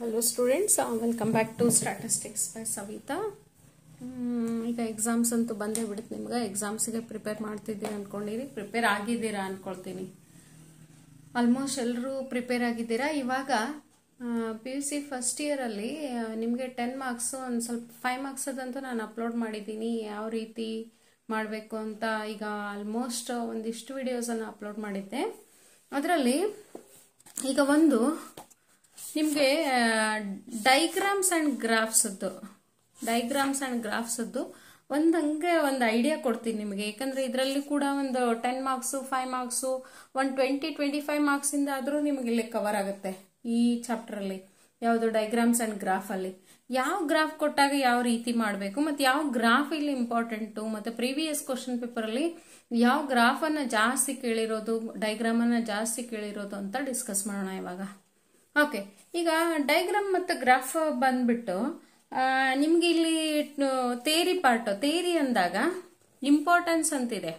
Hello students welcome back to statistics by Savita ಈಗ exams ಅಂತೂ ಬಂದೇ ಬಿಡುತ್ತೆ ನಿಮ್ಗೆ ಎಕ್ಸಾಮ್ಸಿಗೆ ಪ್ರಿಪೇರ್ ಮಾಡ್ತಿದ್ದೀರಿ ಅಂದ್ಕೊಂಡಿರಿ ಪ್ರಿಪೇರ್ ಆಗಿದ್ದೀರಾ ಅಂದ್ಕೊಳ್ತೀನಿ ಆಲ್ಮೋಸ್ಟ್ ಎಲ್ಲರೂ ಪ್ರಿಪೇರ್ ಆಗಿದ್ದೀರಾ ಇವಾಗ ಪಿ ಯು ಸಿ ಫಸ್ಟ್ ಇಯರಲ್ಲಿ ನಿಮಗೆ ಟೆನ್ ಮಾರ್ಕ್ಸು ಒಂದು ಸ್ವಲ್ಪ ಫೈವ್ ಮಾರ್ಕ್ಸದಂತೂ ನಾನು ಅಪ್ಲೋಡ್ ಮಾಡಿದ್ದೀನಿ ಯಾವ ರೀತಿ ಮಾಡಬೇಕು ಅಂತ ಈಗ ಆಲ್ಮೋಸ್ಟ್ ಒಂದಿಷ್ಟು ವಿಡಿಯೋಸನ್ನು ಅಪ್ಲೋಡ್ ಮಾಡಿದ್ದೆ ಅದರಲ್ಲಿ ಈಗ ಒಂದು ನಿಮಗೆ ಡೈಗ್ರಾಮ್ಸ್ ಆ್ಯಂಡ್ ಗ್ರಾಫ್ಸದ್ದು ಡೈಗ್ರಾಮ್ಸ್ ಆ್ಯಂಡ್ ಗ್ರಾಫ್ಸದ್ದು ಒಂದಂಗೆ ಒಂದು ಐಡಿಯಾ ಕೊಡ್ತೀನಿ ನಿಮಗೆ ಯಾಕಂದರೆ ಇದರಲ್ಲಿ ಕೂಡ ಒಂದು ಟೆನ್ ಮಾರ್ಕ್ಸು ಫೈವ್ ಮಾರ್ಕ್ಸು ಒಂದು ಟ್ವೆಂಟಿ ಟ್ವೆಂಟಿ ಫೈವ್ ಮಾರ್ಕ್ಸಿಂದ ಆದರೂ ನಿಮಗೆ ಇಲ್ಲಿ ಕವರ್ ಆಗುತ್ತೆ ಈ ಚಾಪ್ಟ್ರಲ್ಲಿ ಯಾವುದು ಡೈಗ್ರಾಮ್ಸ್ ಆ್ಯಂಡ್ ಗ್ರಾಫಲ್ಲಿ ಯಾವ ಗ್ರಾಫ್ ಕೊಟ್ಟಾಗ ಯಾವ ರೀತಿ ಮಾಡಬೇಕು ಮತ್ತು ಯಾವ ಗ್ರಾಫ್ ಇಲ್ಲಿ ಇಂಪಾರ್ಟೆಂಟು ಮತ್ತು ಪ್ರೀವಿಯಸ್ ಕ್ವಶನ್ ಪೇಪರಲ್ಲಿ ಯಾವ ಗ್ರಾಫನ್ನು ಜಾಸ್ತಿ ಕೇಳಿರೋದು ಡೈಗ್ರಾಮನ್ನು ಜಾಸ್ತಿ ಕೇಳಿರೋದು ಅಂತ ಡಿಸ್ಕಸ್ ಮಾಡೋಣ ಇವಾಗ ಓಕೆ ಈಗ ಡಯಾಗ್ರಾಮ್ ಮತ್ತು ಗ್ರಾಫ್ ಬಂದ್ಬಿಟ್ಟು ನಿಮ್ಗೆ ಇಲ್ಲಿ ತೇರಿ ಪಾರ್ಟ್ ತೇರಿ ಅಂದಾಗ ಇಂಪಾರ್ಟೆನ್ಸ್ ಅಂತಿದೆ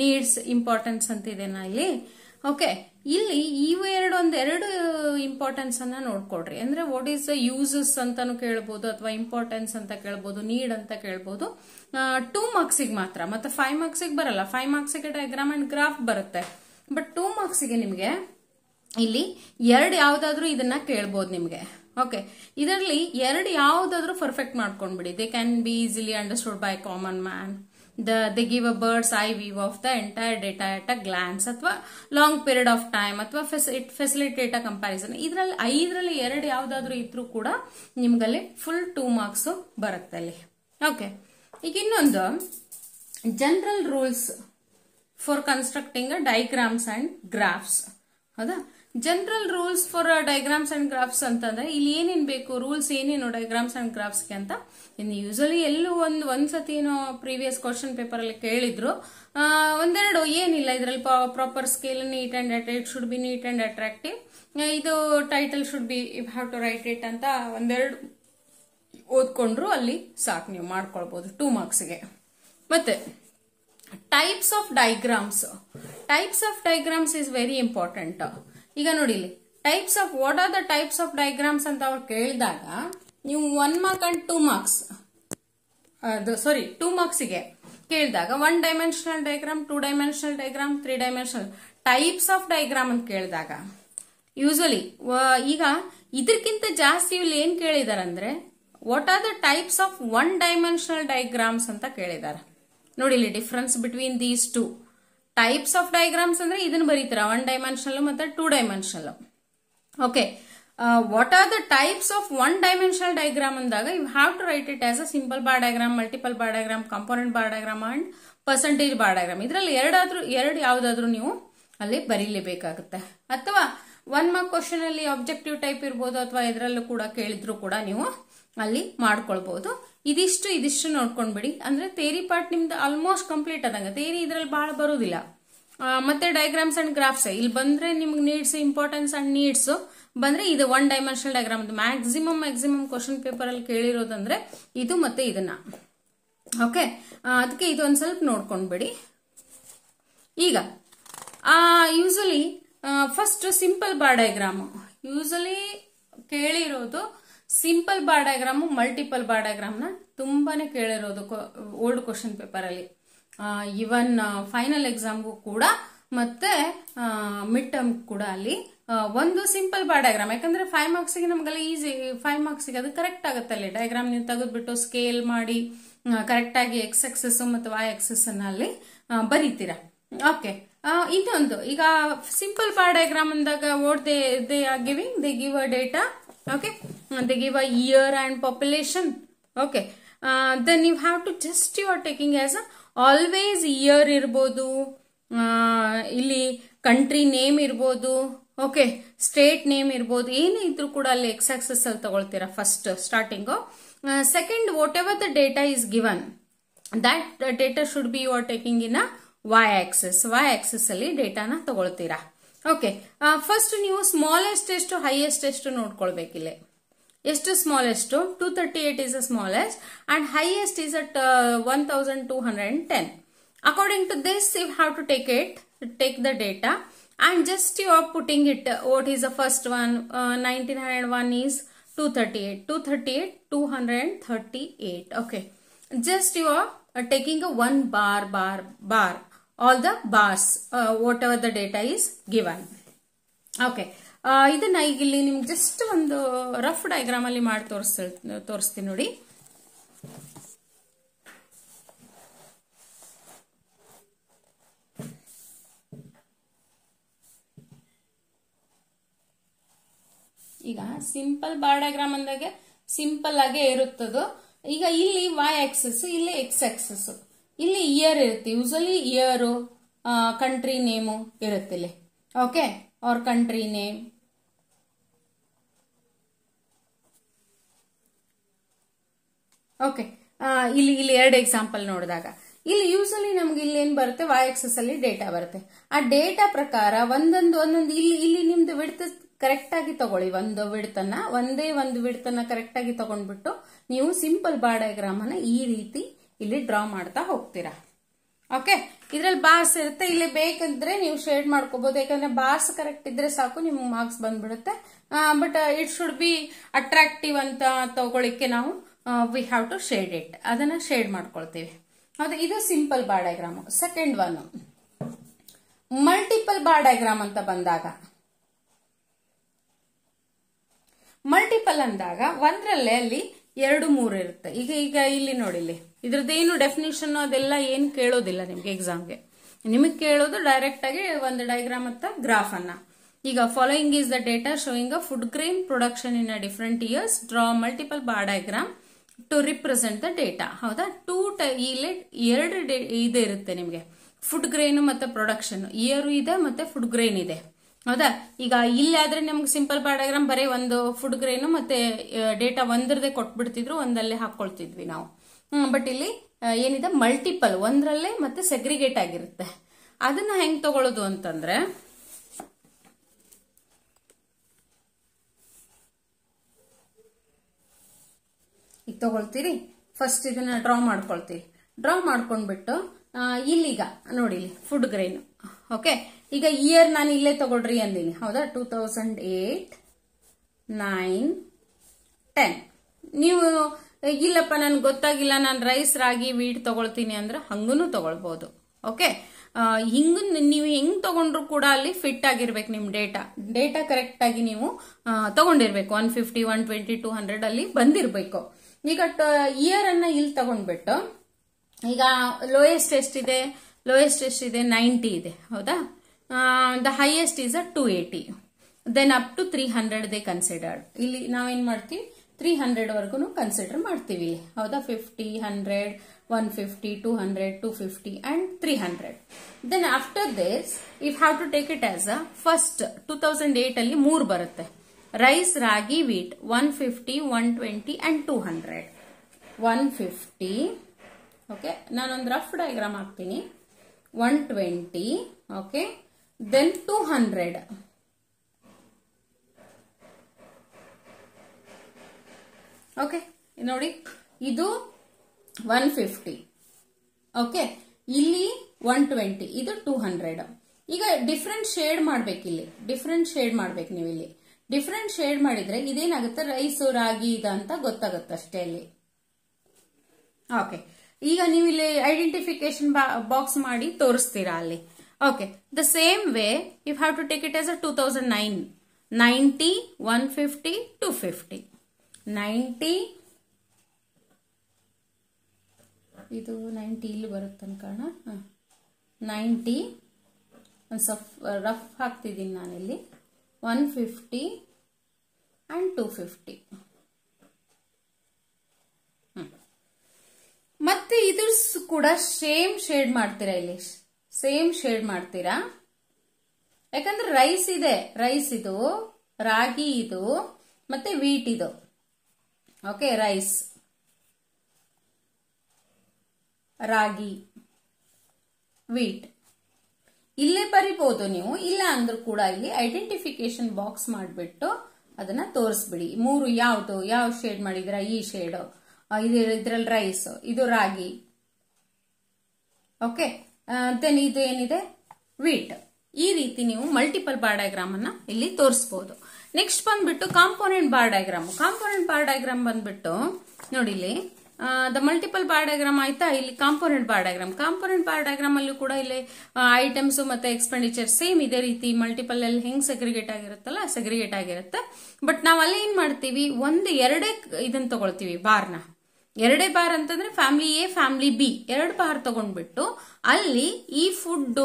ನೀಡ್ಸ್ ಇಂಪಾರ್ಟೆನ್ಸ್ ಅಂತಿದೆ ನಾ ಇಲ್ಲಿ ಓಕೆ ಇಲ್ಲಿ ಒಂದ್ ಎರಡು ಇಂಪಾರ್ಟೆನ್ಸ್ ಅನ್ನ ನೋಡ್ಕೊಡ್ರಿ ಅಂದ್ರೆ ವಾಟ್ ಈಸ್ ದ ಯೂಸಸ್ ಅಂತಾನು ಕೇಳ್ಬೋದು ಅಥವಾ ಇಂಪಾರ್ಟೆನ್ಸ್ ಅಂತ ಕೇಳ್ಬೋದು ನೀಡ್ ಅಂತ ಕೇಳ್ಬೋದು ಟೂ ಮಾರ್ಕ್ಸಿಗೆ ಮಾತ್ರ ಮತ್ತೆ ಫೈವ್ ಮಾರ್ಕ್ಸಿಗೆ ಬರಲ್ಲ ಫೈವ್ ಮಾರ್ಕ್ಸಿಗೆ ಡಯಾಗ್ರಾಮ್ ಅಂಡ್ ಗ್ರಾಫ್ ಬರುತ್ತೆ ಬಟ್ ಟೂ ಮಾರ್ಕ್ಸಿಗೆ ನಿಮಗೆ ಇಲ್ಲಿ ಎರಡು ಯಾವ್ದಾದ್ರು ಇದನ್ನ ಕೇಳ್ಬೋದು ನಿಮಗೆ ಓಕೆ ಇದರಲ್ಲಿ ಎರಡು ಯಾವ್ದಾದ್ರು ಪರ್ಫೆಕ್ಟ್ ಮಾಡ್ಕೊಂಡ್ಬಿಡಿ they can be easily understood by common man the they give a bird's eye view of the entire data at a glance ಅಥವಾ ಲಾಂಗ್ ಪೀರಿಯಡ್ ಆಫ್ ಟೈಮ್ ಅಥವಾ ಇಟ್ ಫೆಸಿಲಿಟೇಟ್ ಕಂಪ್ಯಾರಿಸನ್ ಇದರಲ್ಲಿ ಐದರಲ್ಲಿ ಎರಡು ಯಾವ್ದಾದ್ರು ಇದ್ರೂ ಕೂಡ ನಿಮ್ಗಲ್ಲಿ ಫುಲ್ ಟೂ ಮಾರ್ಕ್ಸ್ ಬರುತ್ತೆ ಅಲ್ಲಿ ಓಕೆ ಈಗ ಇನ್ನೊಂದು general rules for constructing diagrams and graphs ಹೌದಾ general rules for diagrams and graphs ಅಂತಂದ್ರೆ ಇಲ್ಲಿ ಏನೇನ್ ಬೇಕು ರೂಲ್ಸ್ ಏನೇನು ಡೈಗ್ರಾಮ್ಸ್ ಅಂಡ್ ಗ್ರಾಫ್ಸ್ಗೆ ಅಂತ ಇನ್ನು ಯೂಸಲಿ ಎಲ್ಲೂ ಒಂದು ಒಂದ್ಸತಿ ಏನೋ ಪ್ರೀವಿಯಸ್ ಕ್ವಶನ್ ಪೇಪರ್ ಅಲ್ಲಿ ಕೇಳಿದ್ರು ಒಂದೆರಡು ಏನಿಲ್ಲ ಇದ್ರಲ್ಲಿ proper scale neat and it should be neat and attractive ಇದು title should be have to write it ಅಂತ ಒಂದೆರಡು ಓದ್ಕೊಂಡ್ರು ಅಲ್ಲಿ ಸಾಕು ನೀವು ಮಾಡ್ಕೊಳ್ಬಹುದು ಟೂ ಮಾರ್ಕ್ಸ್ಗೆ ಮತ್ತೆ types of diagrams types of diagrams is very important ಈಗ ನೋಡಿ ಇಲ್ಲಿ types of what are the types of diagrams ಅಂತ ಅವ್ರು ಕೇಳಿದಾಗ ನೀವು one mark and two marks sorry two ಮಾರ್ಕ್ಸಿಗೆ ಕೇಳಿದಾಗ one dimensional diagram two dimensional diagram three dimensional types of diagram ಅಂತ ಕೇಳಿದಾಗ ಯೂಸ್ವಲಿ ಈಗ ಇದಕ್ಕಿಂತ ಜಾಸ್ತಿ ಇಲ್ಲಿ ಏನ್ ಕೇಳಿದಾರಂದ್ರೆ what are the types of one dimensional diagrams ಅಂತ ಕೇಳಿದಾರೆ ನೋಡಿ ಇಲ್ಲಿ difference between these two types of diagrams ಅಂದ್ರೆ ಇದನ್ನ ಬರೀತೀರಾ ಒನ್ ಡೈಮೆನ್ಷನಲ್ ಮತ್ತೆ two dimensional okay what are the types of one dimensional diagram ಅಂದಾಗ you have to write it as a simple bar diagram multiple bar diagram component bar diagram and percentage bar diagram ಇದರಲ್ಲಿ ಎರಡಾದ್ರೂ ಎರಡು ಯಾವ್ದಾದ್ರು ನೀವು ಅಲ್ಲಿ ಬರೀಲೇಬೇಕಾಗುತ್ತೆ ಅಥವಾ one mark question ಅಲ್ಲಿ ಆಬ್ಜೆಕ್ಟಿವ್ ಟೈಪ್ ಇರ್ಬೋದು ಅಥವಾ ಇದರಲ್ಲೂ ಕೂಡ ಕೇಳಿದ್ರು ಕೂಡ ನೀವು ಅಲ್ಲಿ ಮಾಡ್ಕೊಳ್ಬಹುದು ಇದಿಷ್ಟು ಇದಿಷ್ಟು ನೋಡ್ಕೊಂಡ್ಬಿಡಿ ಅಂದ್ರೆ ತೇರಿ ಪಾರ್ಟ್ ನಿಮ್ದು ಆಲ್ಮೋಸ್ಟ್ ಕಂಪ್ಲೀಟ್ ಆದಂಗೆ ತೇರಿ ಇದ್ರಲ್ಲಿ ಬಹಳ ಬರೋದಿಲ್ಲ ಮತ್ತೆ ಡೈಗ್ರಾಮ್ಸ್ ಅಂಡ್ ಗ್ರಾಫ್ಸ್ ಇಲ್ಲಿ ಬಂದ್ರೆ ನಿಮ್ಗೆ ನೀಡ್ಸ್ ಇಂಪಾರ್ಟೆನ್ಸ್ ಅಂಡ್ ನೀಡ್ಸ್ ಬಂದ್ರೆ ಇದು one dimensional diagram maximum maximum question paper ಅಲ್ಲಿ ಕೇಳಿರೋದಂದ್ರೆ ಇದು ಮತ್ತೆ ಇದನ್ನ ಓಕೆ ಅದಕ್ಕೆ ಇದು ಇದೊಂದು ಸ್ವಲ್ಪ ನೋಡ್ಕೊಂಡ್ಬಿಡಿ ಈಗ usually first simple bar diagram usually ಕೇಳಿರೋದು simple bar diagram multiple bar diagram ನ ತುಂಬಾನೇ ಕೇಳಿರೋದು ಓಲ್ಡ್ ಕ್ವಶನ್ ಪೇಪರ್ ಅಲ್ಲಿ ಇವನ್ ಫೈನಲ್ ಎಕ್ಸಾಮ್ಗೂ ಕೂಡ ಮತ್ತೆ ಮಿಡ್ ಟರ್ಮ್ ಕೂಡ ಅಲ್ಲಿ ಒಂದು ಸಿಂಪಲ್ ಬಾರ್ ಡಯಾಗ್ರಾಮ್ ಯಾಕಂದ್ರೆ ಫೈವ್ ಮಾರ್ಕ್ಸ್ ಗೆ ನಮ್ಗೆಲ್ಲ ಈಸಿ ಫೈವ್ ಮಾರ್ಕ್ಸ್ ಗೆ ಅದು ಕರೆಕ್ಟ್ ಆಗುತ್ತೆ ಅಲ್ಲಿ ಡಯಾಗ್ರಾಮ್ ನೀವು ತೆಗೆದ್ಬಿಟ್ಟು ಸ್ಕೇಲ್ ಮಾಡಿ ಕರೆಕ್ಟ್ ಆಗಿ ಎಕ್ಸ್ ಎಕ್ಸಸ್ ಮತ್ತು ವೈ ಎಕ್ಸಸ್ ಅನ್ನ ಅಲ್ಲಿ ಬರೀತೀರಾ ಓಕೆ ಇನ್ನೊಂದು ಈಗ ಸಿಂಪಲ್ ಬಾರ್ ಡಯಾಗ್ರಾಮ್ ಅಂದಾಗ ಓಡ್ದೆ ಆಗಿವಿ they give a data okay and give give a year okay population okay have uh, to you have to just you always year ಇರ್ಬೋದು uh, ಇಲ್ಲಿ ಕಂಟ್ರಿ ನೇಮ್ ಇರ್ಬೋದು ಓಕೆ ಸ್ಟೇಟ್ ನೇಮ್ ಇರ್ಬೋದು ಏನೇ ಇದ್ರೂ ಕೂಡ ಅಲ್ಲಿ ಎಕ್ಸ್ ಆಕ್ಸಸ್ ಅಲ್ಲಿ ತಗೊಳ್ತೀರಾ first starting second whatever the data is given that data should be you are taking in Y axis Y axis ಅಲ್ಲಿ ಡೇಟಾನ ತಗೊಳ್ತೀರಾ ಓಕೆ ಫಸ್ಟ್ ನೀವು ಸ್ಮಾಲೆಸ್ಟ್ ಎಷ್ಟು ಹೈಯೆಸ್ಟ್ ಎಷ್ಟು ನೋಡ್ಕೊಳ್ಬೇಕಿಲ್ಲ ಎಷ್ಟು smallest two thirty eight is a smallest and highest is at one thousand two hundred and ten according to this you have to take it take the data and just you are putting it what is the first one uh, 1901 is 238 238 238 okay just you are taking a one bar bar bar all the bars uh, whatever the data is given okay uh, ಇದನ್ನ ಈಗ ಇಲ್ಲಿ ನಿಮ್ಗೆ just ಒಂದು rough diagram ಅಲ್ಲಿ ಮಾಡಿ ತೋರಿಸ್ ತೋರಿಸ್ತೀನಿ ನೋಡಿ ಈಗ ಸಿಂಪಲ್ ಬಾರ್ ಡಯಾಗ್ರಾಮ್ ಅಂದಾಗೆ ಸಿಂಪಲ್ ಆಗೇ ಇರುತ್ತದು ಈಗ ಇಲ್ಲಿ ವೈ ಆಕ್ಸಸ್ ಇಲ್ಲಿ ಎಕ್ಸ್ ಆಕ್ಸಸ್ ಇಲ್ಲಿ ಇಯರ್ ಇರುತ್ತೆ ಯೂಸಲಿ ಇಯರ್ ಕಂಟ್ರಿ ನೇಮು ಇರುತ್ತೆ ಇಲ್ಲಿ ಓಕೆ ಅವ್ರ ಕಂಟ್ರಿ ನೇಮ್ ಓಕೆ ಇಲ್ಲಿ ಇಲ್ಲಿ ಎರಡು ಎಕ್ಸಾಂಪಲ್ ನೋಡಿದಾಗ ಇಲ್ಲಿ ಯೂಸಲಿ ನಮ್ಗೆ ಇಲ್ಲಿ ಏನ್ ಬರುತ್ತೆ ವಾಯಕ್ಸಸ್ ಅಲ್ಲಿ ಡೇಟಾ ಬರುತ್ತೆ ಆ ಡೇಟಾ ಪ್ರಕಾರ ಒಂದೊಂದು ಒಂದೊಂದು ಇಲ್ಲಿ ಇಲ್ಲಿ ನಿಮ್ದು ವಿಡ್ತ ಕರೆಕ್ಟ್ ಆಗಿ ತಗೊಳ್ಳಿ ಒಂದು ವಿಡ್ತನ್ನ ಒಂದೇ ಒಂದು ವಿಡ್ತನ್ನ ಕರೆಕ್ಟ್ ಆಗಿ ತಗೊಂಡ್ಬಿಟ್ಟು ನೀವು ಸಿಂಪಲ್ ಅನ್ನ ಈ ರೀತಿ ಇಲ್ಲಿ ಡ್ರಾ ಮಾಡ್ತಾ ಹೋಗ್ತೀರಾ ಓಕೆ ಇದ್ರಲ್ಲಿ ಬಾರ್ಸ್ ಇರುತ್ತೆ ಇಲ್ಲಿ ಬೇಕಂದ್ರೆ ನೀವು ಶೇಡ್ ಮಾಡ್ಕೋಬಹುದು ಯಾಕಂದ್ರೆ ಬಾರ್ಸ್ ಕರೆಕ್ಟ್ ಇದ್ರೆ ಸಾಕು ನಿಮ್ಗೆ ಮಾರ್ಕ್ಸ್ ಬಂದ್ಬಿಡುತ್ತೆ but it should be attractive ಅಂತ ತಗೊಳಿಕ್ಕೆ ನಾವು we have to shade it ಅದನ್ನ ಶೇಡ್ ಮಾಡ್ಕೊಳ್ತೀವಿ ಹೌದು ಇದು simple bar diagram second one multiple bar diagram ಅಂತ ಬಂದಾಗ ಮಲ್ಟಿಪಲ್ ಅಂದಾಗ ಒಂದ್ರಲ್ಲೇ ಅಲ್ಲಿ ಎರಡು ಮೂರು ಇರುತ್ತೆ ಈಗ ಈಗ ಇಲ್ಲಿ ನೋಡಿಲಿ ಇದ್ರದ್ದೇನು ಡೆಫಿನೇಷನ್ ಅದೆಲ್ಲ ಏನು ಕೇಳೋದಿಲ್ಲ ನಿಮ್ಗೆ ಎಕ್ಸಾಮ್ಗೆ ನಿಮಗೆ ಕೇಳೋದು ಡೈರೆಕ್ಟ್ ಆಗಿ ಒಂದು ಡೈಗ್ರಾಮ್ ಅಂತ ಗ್ರಾಫ್ ಅನ್ನ ಈಗ following is the data showing a food grain production in a different years draw multiple bar diagram to represent the data ಹೌದಾ ಟೂ ಇಲ್ಲಿ ಎರಡು ಇದೆ ಇರುತ್ತೆ ನಿಮಗೆ ಫುಡ್ ಗ್ರೇನ್ ಮತ್ತೆ ಪ್ರೊಡಕ್ಷನ್ ಇಯರ್ ಇದೆ ಮತ್ತೆ ಫುಡ್ ಗ್ರೇನ್ ಇದೆ ಹೌದಾ ಈಗ ಇಲ್ಲಿ ಆದ್ರೆ ನಿಮ್ಗೆ ಸಿಂಪಲ್ ಬಾಡಾಗ್ರಾಮ್ ಬರೀ ಒಂದು ಫುಡ್ ಗ್ರೇನ್ ಮತ್ತೆ ಡೇಟಾ ಒಂದರದೇ ಕೊಟ್ಬಿಡ್ತಿದ್ರು ಒಂದಲ್ಲಿ ಹಾಕೊಳ್ತಿದ್ವಿ ನಾವು ಬಟ್ ಇಲ್ಲಿ ಏನಿದೆ ಮಲ್ಟಿಪಲ್ ಒಂದ್ರಲ್ಲೇ ಮತ್ತೆ ಸೆಗ್ರಿಗೇಟ್ ಆಗಿರುತ್ತೆ ಅದನ್ನ ಹೆಂಗ್ ತಗೊಳ್ಳೋದು ಅಂತಂದ್ರೆ ಈಗ ತಗೊಳ್ತೀರಿ ಫಸ್ಟ್ ಇದನ್ನ ಡ್ರಾ ಮಾಡ್ಕೊಳ್ತೀರಿ ಡ್ರಾ ಮಾಡ್ಕೊಂಡ್ಬಿಟ್ಟು ಇಲ್ಲಿಗ ನೋಡಿ ಇಲ್ಲಿ ಫುಡ್ ಗ್ರೈನ್ ಓಕೆ ಈಗ ಇಯರ್ ನಾನು ಇಲ್ಲೇ ತಗೊಳ್ರಿ ಅಂದಿನಿ ಹೌದಾ two thousand eight nine ten ನೀವು ಇಲ್ಲಪ್ಪ ನನ್ಗೆ ಗೊತ್ತಾಗಿಲ್ಲ ನಾನು ರೈಸ್ ರಾಗಿ ವೀಟ್ ತಗೊಳ್ತೀನಿ ಅಂದ್ರೆ ಹಂಗೂ ತಗೊಳ್ಬಹುದು ಓಕೆ ಹಿಂಗ ನೀವು ಹೆಂಗ್ ತಗೊಂಡ್ರು ಕೂಡ ಅಲ್ಲಿ ಫಿಟ್ ಆಗಿರ್ಬೇಕು ನಿಮ್ ಡೇಟಾ ಡೇಟಾ ಕರೆಕ್ಟ್ ಆಗಿ ನೀವು ತಗೊಂಡಿರ್ಬೇಕು one fifty one twenty two hundred ಅಲ್ಲಿ ಬಂದಿರ್ಬೇಕು ಈಗ ಇಯರ್ ಅನ್ನ ಇಲ್ಲಿ ತಗೊಂಡ್ಬಿಟ್ಟು ಈಗ ಲೋಯೆಸ್ಟ್ ಎಷ್ಟಿದೆ ಲೋಯೆಸ್ಟ್ ಎಷ್ಟಿದೆ ನೈಂಟಿ ಇದೆ ಹೌದಾ the highest is a two eighty then up to three hundred they considered ಇಲ್ಲಿ ನಾವೇನ್ ಮಾಡ್ತೀವಿ ತ್ರೀ ಹಂಡ್ರೆಡ್ ಹಂಡ್ರೆಡ್ವರೆಗೂ ಕನ್ಸಿಡರ್ ಮಾಡ್ತೀವಿ ಹೌದಾ fifty hundred one fifty two hundred two fifty and three hundred then after this if have to take it as a first two thousand ಅಲ್ಲಿ ಮೂರು ಬರುತ್ತೆ rice ragi wheat one fifty one twenty and two hundred one fifty okay ನಾನೊಂದು rough diagram ಹಾಕ್ತೀನಿ one twenty okay then two hundred okay ನೋಡಿ ಇದು one fifty okay ಇಲ್ಲಿ one twenty ಇದು two hundred ಈಗ ಡಿಫ್ರೆಂಟ್ ಶೇಡ್ ಮಾಡ್ಬೇಕು ಇಲ್ಲಿ ಡಿಫ್ರೆಂಟ್ ಶೇಡ್ ಮಾಡ್ಬೇಕು ನೀವು ಇಲ್ಲಿ ಡಿಫ್ರೆಂಟ್ ಶೇಡ್ ಮಾಡಿದ್ರೆ ಇದೇನಾಗುತ್ತೆ ರೈಸು ರಾಗಿ ಇದ ಅಂತ ಗೊತ್ತಾಗುತ್ತೆ ಅಷ್ಟೇ ಇಲ್ಲಿ ಓಕೆ ಈಗ ನೀವು ಇಲ್ಲಿ ಐಡೆಂಟಿಫಿಕೇಶನ್ ಬಾಕ್ಸ್ ಮಾಡಿ ತೋರಿಸ್ತೀರಾ ಅಲ್ಲಿ okay the same way you have to take it as a two thousand nine ninety one fifty two fifty ninety ಇದು ನೈಂಟಿ ಇಲ್ಲಿ ಬರುತ್ತೆ ಅನ್ಕೋಣ ಹಾಂ ನೈಂಟಿ ಒಂದು ಸಫ್ ರಫ್ ಹಾಕ್ತಿದ್ದೀನಿ ನಾನಿಲ್ಲಿ one fifty and two fifty ಮತ್ತೆ ಇದ್ರ ಕೂಡ ಸೇಮ್ ಶೇಡ್ ಮಾಡ್ತೀರಾ ಇಲ್ಲಿ ಸೇಮ್ ಶೇಡ್ ಮಾಡ್ತೀರಾ ಯಾಕಂದ್ರೆ ರೈಸ್ ಇದೆ ರೈಸ್ ಇದು ರಾಗಿ ಇದು ಮತ್ತೆ ವೀಟ್ ಇದು ಓಕೆ ರೈಸ್ ರಾಗಿ ವೀಟ್ ಇಲ್ಲೇ ಬರಿಬಹುದು ನೀವು ಇಲ್ಲ ಅಂದ್ರೂ ಕೂಡ ಇಲ್ಲಿ ಐಡೆಂಟಿಫಿಕೇಶನ್ ಬಾಕ್ಸ್ ಮಾಡಿಬಿಟ್ಟು ಅದನ್ನ ತೋರಿಸ್ಬಿಡಿ ಮೂರು ಯಾವ್ದು ಯಾವ ಶೇಡ್ ಮಾಡಿದ್ರ ಈ ಶೇಡ್ ಇದು ಇದ್ರಲ್ಲಿ ರೈಸ್ ಇದು ರಾಗಿ ಓಕೆ ದೆನ್ ಇದು ಏನಿದೆ ವೀಟ್ ಈ ರೀತಿ ನೀವು ಮಲ್ಟಿಪಲ್ ಬಾಡಾಗ್ರಾಮ್ ಅನ್ನ ಇಲ್ಲಿ ತೋರಿಸಬಹುದು ನೆಕ್ಸ್ಟ್ ಬಂದ್ಬಿಟ್ಟು component bar diagram component bar diagram ಬಂದ್ಬಿಟ್ಟು ಇಲ್ಲಿ ದ ಮಲ್ಟಿಪಲ್ ಬಾರ್ ಡಯಾಗ್ರಾಮ್ ಆಯ್ತಾ ಇಲ್ಲಿ component bar diagram component bar diagram ಅಲ್ಲೂ ಕೂಡ ಇಲ್ಲಿ ಐಟಮ್ಸ್ ಮತ್ತೆ ಎಕ್ಸ್ಪೆಂಡಿಚರ್ ಸೇಮ್ ಇದೇ ರೀತಿ ಮಲ್ಟಿಪಲ್ ಅಲ್ಲಿ ಹೆಂಗ್ ಸೆಗ್ರಿಗೇಟ್ ಆಗಿರುತ್ತಲ್ಲ ಸೆಗ್ರಿಗೇಟ್ ಆಗಿರುತ್ತೆ ಬಟ್ ನಾವು ಅಲ್ಲಿ ಏನ್ ಮಾಡ್ತೀವಿ ಒಂದು ಎರಡೇ ಇದನ್ನ ತಗೊಳ್ತೀವಿ ಬಾರ್ನ ಎರಡೇ ಬಾರ್ ಅಂತಂದ್ರೆ ಫ್ಯಾಮಿಲಿ ಎ ಫ್ಯಾಮಿಲಿ ಬಿ ಎರಡು ಬಾರ್ ತಗೊಂಡ್ಬಿಟ್ಟು ಅಲ್ಲಿ ಈ ಫುಡ್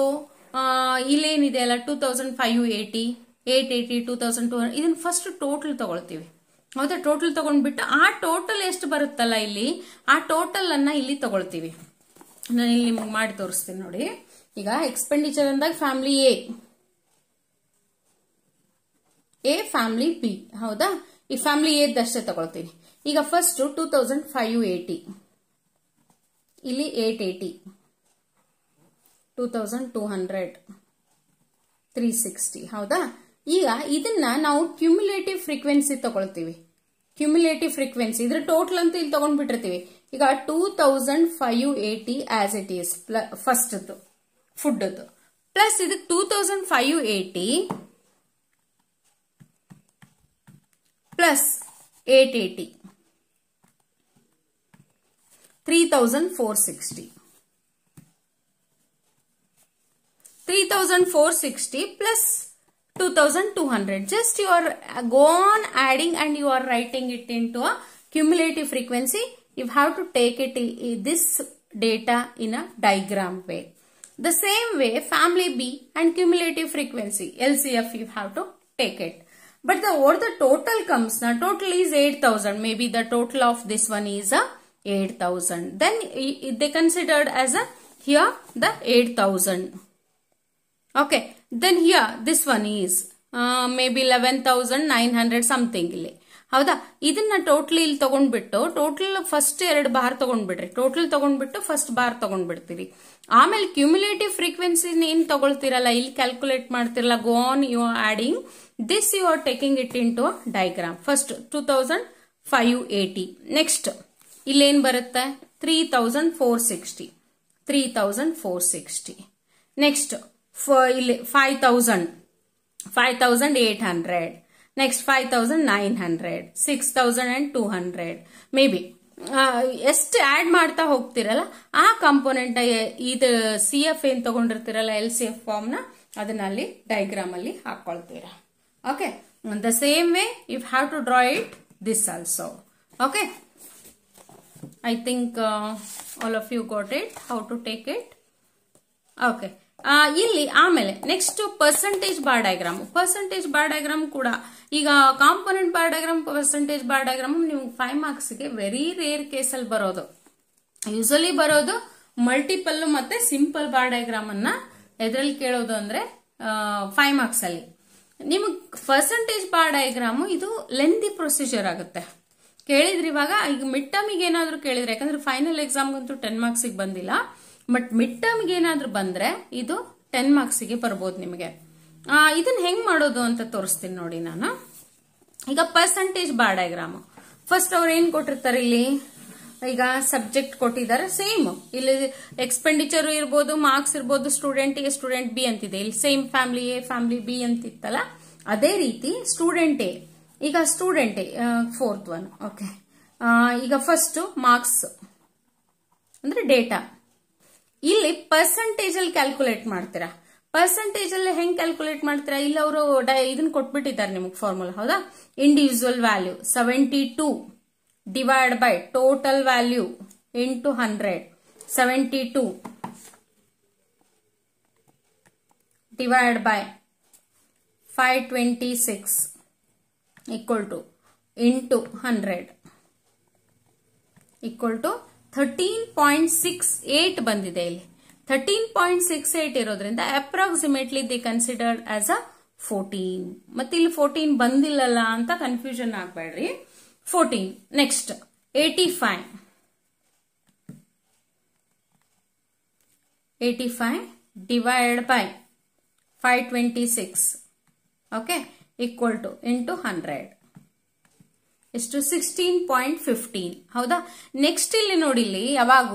ಇಲ್ಲೇನಿದೆ ಅಲ್ಲ two thousand five eighty eight eighty two thousand two hundred ಇದನ್ನ ಫಸ್ಟ್ ಟೋಟಲ್ ತಗೊಳ್ತೀವಿ ಹೌದಾ ಟೋಟಲ್ ತಗೊಂಡ್ಬಿಟ್ಟು ಆ ಟೋಟಲ್ ಎಷ್ಟು ಬರುತ್ತಲ್ಲ ಇಲ್ಲಿ ಆ ಟೋಟಲ್ ಅನ್ನ ಇಲ್ಲಿ ತಗೊಳ್ತೀವಿ ನಾನು ಇಲ್ಲಿ ನಿಮ್ಗೆ ಮಾಡಿ ತೋರಿಸ್ತೀನಿ ನೋಡಿ ಈಗ ಎಕ್ಸ್ಪೆಂಡಿಚರ್ ಅಂದಾಗ family A A family B ಹೌದಾ ಈ ಫ್ಯಾಮಿಲಿ ಎ ದಷ್ಟೇ ತಗೊಳ್ತೀನಿ ಈಗ first two thousand five eighty ಇಲ್ಲಿ eight eighty two thousand two hundred three sixty ಹೌದಾ ಈಗ ಇದನ್ನ ನಾವು ಕ್ಯುಮ್ಯುಲೇಟಿವ್ ಫ್ರೀಕ್ವೆನ್ಸಿ ತಗೊಳ್ತೀವಿ ಕ್ಯುಮ್ಯುಲೇಟಿವ್ ಫ್ರೀಕ್ವೆನ್ಸಿ ಇದ್ರ ಟೋಟಲ್ ಅಂತ ಇಲ್ಲಿ ತಗೊಂಡ್ಬಿಟ್ಟಿರ್ತೀವಿ ಈಗ two thousand five eighty as it is first food plus ಇದು two thousand five eighty plus eight eighty three thousand four sixty three thousand four sixty plus 2200 just you are uh, go on adding and you are writing it into a cumulative frequency you have to take it this data in a diagram way the same way family b and cumulative frequency lcf you have to take it but the what the total comes now total is 8000 maybe the total of this one is a uh, 8000 then they considered as a uh, here the 8000 okay then here this one is may be eleven thousand nine hundred something ಇಲ್ಲಿ ಹೌದಾ ಇದನ್ನ totally ಇಲ್ಲಿ ತಗೊಂಡ್ಬಿಟ್ಟು total first ಎರಡು bar ತಗೊಂಡ್ಬಿಡ್ರಿ total ತಗೊಂಡ್ಬಿಟ್ಟು first bar ತಗೊಂಡ್ಬಿಡ್ತೀರಿ ಆಮೇಲೆ ಕ್ಯುಮ್ಯುಲೇಟಿವ್ ಫ್ರೀಕ್ವೆನ್ಸಿನ ಏನ್ ತಗೊಳ್ತಿರಲ್ಲ ಇಲ್ಲಿ ಕ್ಯಾಲ್ಕುಲೇಟ್ ಮಾಡ್ತಿರಲ್ಲ go on you are adding this you are taking it into diagram first two thousand five eighty next ಇಲ್ಲೇನ್ ಬರುತ್ತೆ three thousand four sixty three thousand four sixty next ಇಲ್ಲಿ five thousand five thousand eight hundred next five thousand nine hundred six thousand and two hundred maybe ಎಷ್ಟು add ಮಾಡ್ತಾ ಹೋಗ್ತಿರಲ್ಲ ಆ component ಇದು C F ಏನ್ ತಗೊಂಡಿರ್ತೀರಲ್ಲ L C F form ನ ಅದನ್ನ ಅಲ್ಲಿ ಡೈಗ್ರಾಮ್ ಅಲ್ಲಿ ಹಾಕೊಳ್ತೀರಾ okay the same way if have to draw it this also okay I think all of you got it how to take it okay ಇಲ್ಲಿ ಆಮೇಲೆ next percentage bar diagram percentage bar diagram ಕೂಡ ಈಗ component bar diagram percentage bar diagram ನಿಮ್ಗೆ five marks ಗೆ very rare ಕೇಸಲ್ಲಿ ಬರೋದು usually ಬರೋದು multiple ಮತ್ತೆ ಸಿಂಪಲ್ ಬಾರ್ ಡಯಾಗ್ರಾಮ್ ಅನ್ನ ಎದ್ರಲ್ಲಿ ಕೇಳೋದು ಅಂದ್ರೆ ಫೈವ್ ಮಾರ್ಕ್ಸ್ ಅಲ್ಲಿ ನಿಮಗೆ ಪರ್ಸೆಂಟೇಜ್ ಬಾರ್ ಡಯಾಗ್ರಾಮ್ ಇದು ಲೆಂದಿ ಪ್ರೊಸೀಜರ್ ಆಗುತ್ತೆ ಕೇಳಿದ್ರೆ ಇವಾಗ ಈಗ ಮಿಡ್ ಟರ್ಮಿಗೆ ಏನಾದರೂ ಕೇಳಿದ್ರೆ ಯಾಕಂದ್ರೆ ಫೈನಲ್ ಎಕ್ಸಾಮ್ಗಂತೂ ಟೆನ್ ಮಾರ್ಕ್ಸ್ ಬಂದಿಲ್ಲ ಬಟ್ ಮಿಡ್ ಟರ್ಮ್ಗೆ ಏನಾದ್ರೂ ಬಂದ್ರೆ ಇದು ಟೆನ್ ಮಾರ್ಕ್ಸಿಗೆ ಬರ್ಬೋದು ನಿಮಗೆ ಇದನ್ನ ಹೆಂಗ್ ಮಾಡೋದು ಅಂತ ತೋರಿಸ್ತೀನಿ ನೋಡಿ ನಾನು ಈಗ ಪರ್ಸೆಂಟೇಜ್ ಬಾರ್ ಡಯಾಗ್ರಾಮ್ ಫಸ್ಟ್ ಅವ್ರು ಏನ್ ಕೊಟ್ಟಿರ್ತಾರೆ ಇಲ್ಲಿ ಈಗ ಸಬ್ಜೆಕ್ಟ್ ಕೊಟ್ಟಿದ್ದಾರೆ ಸೇಮ್ ಇಲ್ಲಿ ಎಕ್ಸ್ಪೆಂಡಿಚರ್ ಇರ್ಬೋದು ಮಾರ್ಕ್ಸ್ ಇರ್ಬೋದು ಸ್ಟೂಡೆಂಟ್ ಎ ಸ್ಟೂಡೆಂಟ್ ಬಿ ಅಂತಿದೆ ಇಲ್ಲಿ same family A family B ಅಂತಿತ್ತಲ್ಲ ಅದೇ ರೀತಿ ಸ್ಟೂಡೆಂಟ್ ಎ ಈಗ student A fourth one okay ಈಗ ಫಸ್ಟ್ ಮಾರ್ಕ್ಸ್ ಅಂದ್ರೆ ಡೇಟಾ ಇಲ್ಲಿ ಪರ್ಸೆಂಟೇಜ್ ಅಲ್ಲಿ ಕ್ಯಾಲ್ಕುಲೇಟ್ ಮಾಡ್ತೀರಾ ಪರ್ಸೆಂಟೇಜ್ ಅಲ್ಲಿ ಹೆಂಗ್ ಕ್ಯಾಲ್ಕುಲೇಟ್ ಮಾಡ್ತೀರಾ ಇಲ್ಲಿ ಅವರು ಇದನ್ನ ಕೊಟ್ಬಿಟ್ಟಿದ್ದಾರೆ ನಿಮಗೆ ಫಾರ್ಮುಲಾ ಹೌದಾ individual value seventy two divide by total value into hundred seventy two divide by five twenty six equal to into hundred equal to thirteen point six eight ಬಂದಿದೆ ಇಲ್ಲಿ ಥರ್ಟೀನ್ ಪಾಯಿಂಟ್ ಸಿಕ್ಸ್ ಏಟ್ ಇರೋದ್ರಿಂದ approximately the considered as a fourteen ಮತ್ತೆ ಇಲ್ಲಿ fourteen ಬಂದಿಲ್ಲಲ್ಲ ಅಂತ confusion ಆಗ್ಬೇಡ್ರಿ fourteen next eighty five eighty five divide by five twenty six okay equal to into hundred ಎಷ್ಟು sixteen point fifteen ಹೌದಾ next ಇಲ್ಲಿ ನೋಡಿ ಇಲ್ಲಿ ಯಾವಾಗ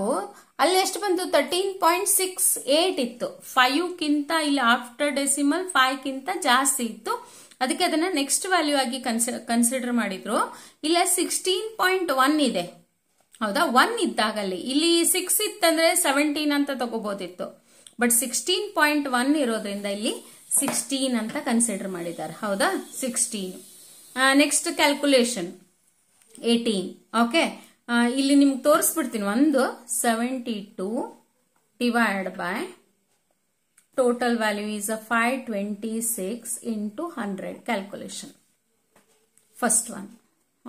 ಅಲ್ಲಿ ಎಷ್ಟು ಬಂತು ತರ್ಟೀನ್ ಪಾಯಿಂಟ್ ಸಿಕ್ಸ್ ಏಟ್ ಇತ್ತು ಫೈವ್ ಕಿಂತ ಇಲ್ಲಿ ಆಫ್ಟರ್ ಡೆಸಿಮಲ್ ಫೈವ್ ಕಿಂತ ಜಾಸ್ತಿ ಇತ್ತು ಅದಕ್ಕೆ ಅದನ್ನ ನೆಕ್ಸ್ಟ್ ವ್ಯಾಲ್ಯೂ ಆಗಿ ಕನ್ಸಿಡರ್ ಮಾಡಿದ್ರು ಇಲ್ಲ ಸಿಕ್ಸ್ಟೀನ್ ಪಾಯಿಂಟ್ ಒನ್ ಇದೆ ಹೌದಾ ಒನ್ ಅಲ್ಲಿ ಇಲ್ಲಿ ಸಿಕ್ಸ್ ಇತ್ತಂದ್ರೆ ಸೆವೆಂಟೀನ್ ಅಂತ ತಗೋಬಹುದಿತ್ತು ಬಟ್ ಸಿಕ್ಸ್ಟೀನ್ ಪಾಯಿಂಟ್ ಒನ್ ಇರೋದ್ರಿಂದ ಇಲ್ಲಿ ಸಿಕ್ಸ್ಟೀನ್ ಅಂತ ಕನ್ಸಿಡರ್ ಮಾಡಿದ್ದಾರೆ ಹೌದಾ sixteen next calculation eighteen okay ಇಲ್ಲಿ ನಿಮ್ಗೆ ತೋರಿಸ್ಬಿಡ್ತೀನಿ ಒಂದು seventy two divide by total value is a five twenty six into hundred calculation first one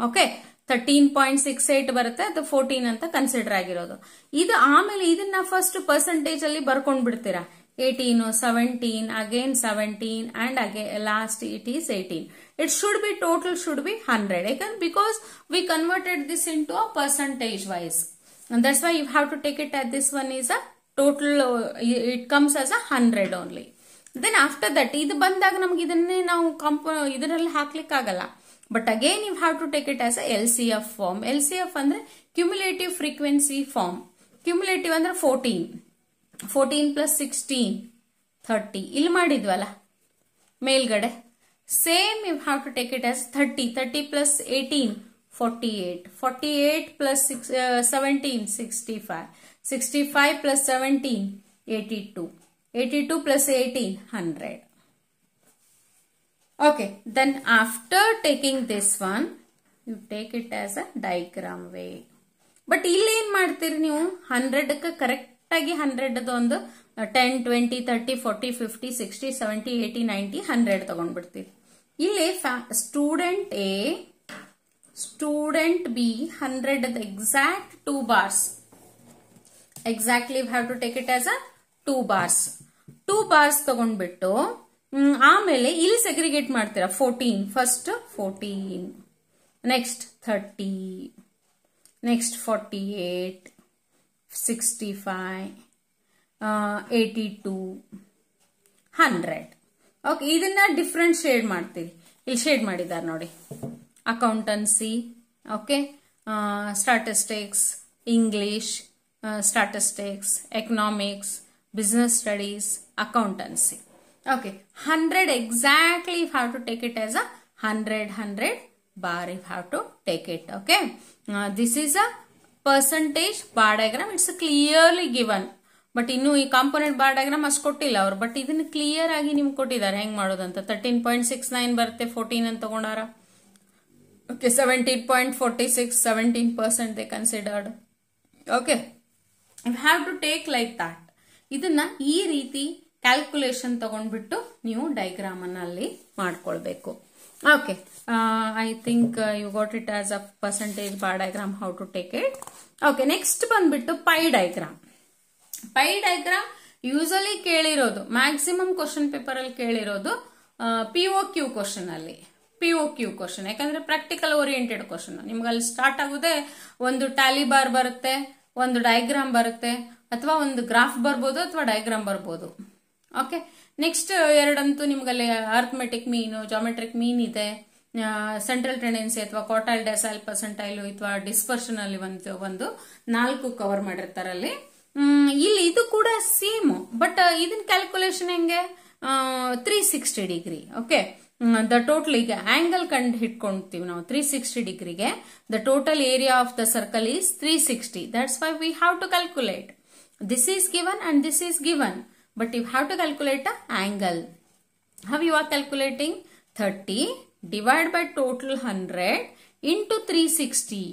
okay thirteen point six eight ಬರುತ್ತೆ ಅದು ಫೋರ್ಟೀನ್ ಅಂತ ಕನ್ಸಿಡರ್ ಆಗಿರೋದು ಇದು ಆಮೇಲೆ ಇದನ್ನ ಫಸ್ಟ್ ಪರ್ಸೆಂಟೇಜ್ ಅಲ್ಲಿ ಬರ್ಕೊಂಡ್ ಬಿಡ್ತೀರಾ eighteen seventeen again seventeen and again last it is eighteen it should be total should be 100 again because we converted this into a percentage wise and that's why you have to take it at this one is a total it comes as a 100 only then after that idu bandaga namage idanne now idaralli haaklik but again you have to take it as a lcf form lcf andre cumulative frequency form cumulative andre 14 14 plus 16 30 ill madidvala melgade same you have to take it as 30 30 plus 18 48 48 plus uh, 17 65 65 plus 17 82 82 plus 18 okay then after taking this one you take it as a diagram way but illa en maartiru 100 ka correct agi 100 the uh, 10 20 30 40 50 60 70 80 90 100 tagondu ಇಲ್ಲಿ student A student B hundred exact two bars exactly have to take it as a two bars two bars ತಗೊಂಡ್ಬಿಟ್ಟು ಆಮೇಲೆ ಇಲ್ಲಿ segregate ಮಾಡ್ತೀರಾ fourteen first fourteen next thirty next forty eight sixty five eighty two hundred okay ಇದನ್ನ different shade ಮಾಡ್ತೀವಿ ಇಲ್ಲಿ shade ಮಾಡಿದ್ದಾರೆ ನೋಡಿ accountancy okay statistics English statistics economics business studies accountancy okay hundred exactly have to take it as a hundred hundred bar if have to take it okay this is a percentage bar it's it's clearly given but ಇನ್ನು ಈ component bar diagram ಅಷ್ಟು ಕೊಟ್ಟಿಲ್ಲ ಅವ್ರು but ಇದನ್ನ clear ಆಗಿ ನಿಮ್ಗೆ ಕೊಟ್ಟಿದ್ದಾರೆ ಹೆಂಗ್ ಮಾಡೋದಂತ ತರ್ಟೀನ್ ಪಾಯಿಂಟ್ ಸಿಕ್ಸ್ ನೈನ್ ಬರುತ್ತೆ ಫೋರ್ಟೀನ್ ಅಂತ ತಗೊಂಡಾರ okay seventeen point forty six seventeen percent they considered okay you have to take like that ಇದನ್ನ ಈ ರೀತಿ ಕ್ಯಾಲ್ಕುಲೇಷನ್ ತಗೊಂಡ್ಬಿಟ್ಟು ನೀವು ಡೈಗ್ರಾಮ್ ಅನ್ನ ಅಲ್ಲಿ ಮಾಡ್ಕೊಳ್ಬೇಕು okay I think you got it as a percentage bar diagram how to take it okay next ಬಂದ್ಬಿಟ್ಟು pie diagram pie diagram usually ಕೇಳಿರೋದು ಮ್ಯಾಕ್ಸಿಮಮ್ ಕ್ವಶನ್ ಪೇಪರ್ ಅಲ್ಲಿ ಕೇಳಿರೋದು ಪಿ ಓ ಕ್ಯೂ ಕ್ವಶನ್ ಅಲ್ಲಿ ಪಿ ಓ ಕ್ಯೂ ಕ್ವಶನ್ ಯಾಕಂದ್ರೆ practical oriented question ನಿಮ್ಗೆ ಅಲ್ಲಿ start ಆಗುದೇ ಒಂದು Tally bar ಬರುತ್ತೆ ಒಂದು ಡಯಾಗ್ರಾಮ್ ಬರುತ್ತೆ ಅಥವಾ ಒಂದು ಗ್ರಾಫ್ ಬರ್ಬೋದು ಅಥವಾ ಡಯಾಗ್ರಾಮ್ ಬರ್ಬೋದು ಓಕೆ ನೆಕ್ಸ್ಟ್ ಎರಡಂತೂ ನಿಮ್ಗಲ್ಲಿ ಆರ್ಥಮೆಟಿಕ್ ಮೀನು ಜಾಮೆಟ್ರಿಕ್ ಮೀನ್ ಇದೆ ಸೆಂಟ್ರಲ್ ಟೆಂಡೆನ್ಸಿ ಅಥವಾ ಕ್ವಾರ್ಟೈಲ್ ಡೆಸೈಲ್ ಪರ್ಸೆಂಟೈಲು ಅಥವಾ ಡಿಸ್ಪರ್ಷನ್ ಅಲ್ಲಿ ಒಂದು ಒಂದು ನಾಲ್ಕು ಕವರ್ ಮಾಡಿರ್ತಾರಲ್ಲಿ ಇಲ್ಲಿ ಇದು ಕೂಡ ಸೇಮ್ ಬಟ್ ಇದನ್ ಕ್ಯಾಲ್ಕುಲೇಷನ್ ಹೆಂಗೆ three sixty degree okay the total ಈಗ ಆಂಗಲ್ ಕಂಡು ಹಿಡ್ಕೊಂತೀವಿ ನಾವು ತ್ರೀ ಸಿಕ್ಸ್ಟಿ ಡಿಗ್ರಿಗೆ the total area of the circle is three sixty that's why we have to calculate this is given and this is given but you have to calculate a angle how you are calculating thirty divide by total hundred into three sixty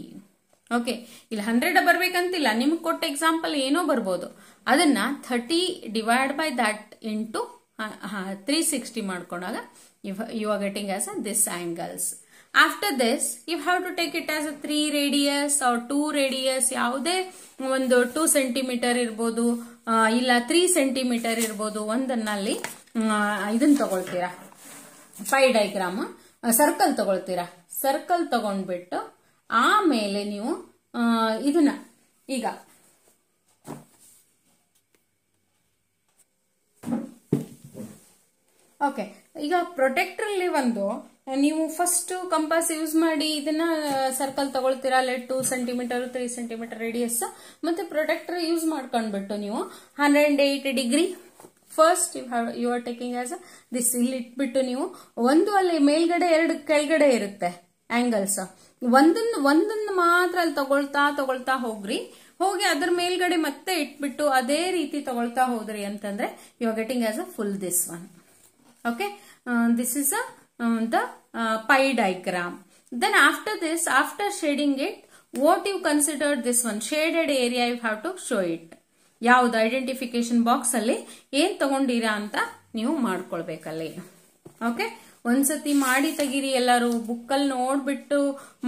okay ಇಲ್ಲಿ hundred ಬರ್ಬೇಕಂತಿಲ್ಲ ನಿಮ್ಗೆ ಕೊಟ್ಟ example ಏನೋ ಬರ್ಬೋದು ಅದನ್ನ thirty divide by that into three sixty ಮಾಡ್ಕೊಂಡಾಗ you are getting as a this angles after this you have to take it as a three radius or two radius ಯಾವುದೇ ಒಂದು ಟೂ ಸೆಂಟಿಮೀಟರ್ ಇರ್ಬೋದು ಇಲ್ಲ three centimetre ಇರ್ಬೋದು ಒಂದನ್ನಲ್ಲಿ ಇದನ್ನ ತಗೊಳ್ತೀರಾ pie diagram circle ತಗೊಳ್ತೀರಾ ಸರ್ಕಲ್ ತಗೊಂಡ್ಬಿಟ್ಟು ಆಮೇಲೆ ನೀವು ಇದನ್ನ ಈಗ ಓಕೆ ಈಗ ಪ್ರೊಟೆಕ್ಟರ್ ಅಲ್ಲಿ ಒಂದು ನೀವು ಫಸ್ಟ್ ಕಂಪಾಸ್ ಯೂಸ್ ಮಾಡಿ ಇದನ್ನ ಸರ್ಕಲ್ ತಗೊಳ್ತೀರಾ let two centimetre three centimetre radius ಮತ್ತೆ ಪ್ರೊಟೆಕ್ಟರ್ ಯೂಸ್ ಮಾಡ್ಕೊಂಡ್ಬಿಟ್ಟು ನೀವು hundred and degree first you have you are taking as this ಇಲ್ಲಿ ಇಟ್ಬಿಟ್ಟು ನೀವು ಒಂದು ಅಲ್ಲಿ ಮೇಲ್ಗಡೆ ಎರಡು ಕೆಳಗಡೆ ಇರುತ್ತೆ ಆಂಗಲ್ಸ್ ಒಂದನ್ ಒಂದನ್ನು ಮಾತ್ರ ಅಲ್ಲಿ ತಗೊಳ್ತಾ ತಗೊಳ್ತಾ ಹೋಗ್ರಿ ಹೋಗಿ ಅದ್ರ ಮೇಲ್ಗಡೆ ಮತ್ತೆ ಇಟ್ಬಿಟ್ಟು ಅದೇ ರೀತಿ ತಗೊಳ್ತಾ ಹೋದ್ರಿ ಅಂತಂದ್ರೆ you are getting as a full this one okay this is a the pie diagram then after this after shading it what you considered this one shaded area you have to show it ಯಾವ್ದು identification box ಅಲ್ಲಿ ಏನ್ ತಗೊಂಡಿರಾ ಅಂತ ನೀವು ಮಾಡ್ಕೊಳ್ಬೇಕಲ್ಲಿ okay ಒಂದ್ಸತಿ ಮಾಡಿ ತೆಗೀರಿ ಎಲ್ಲರೂ ಬುಕ್ಕಲ್ಲಿ ನೋಡ್ಬಿಟ್ಟು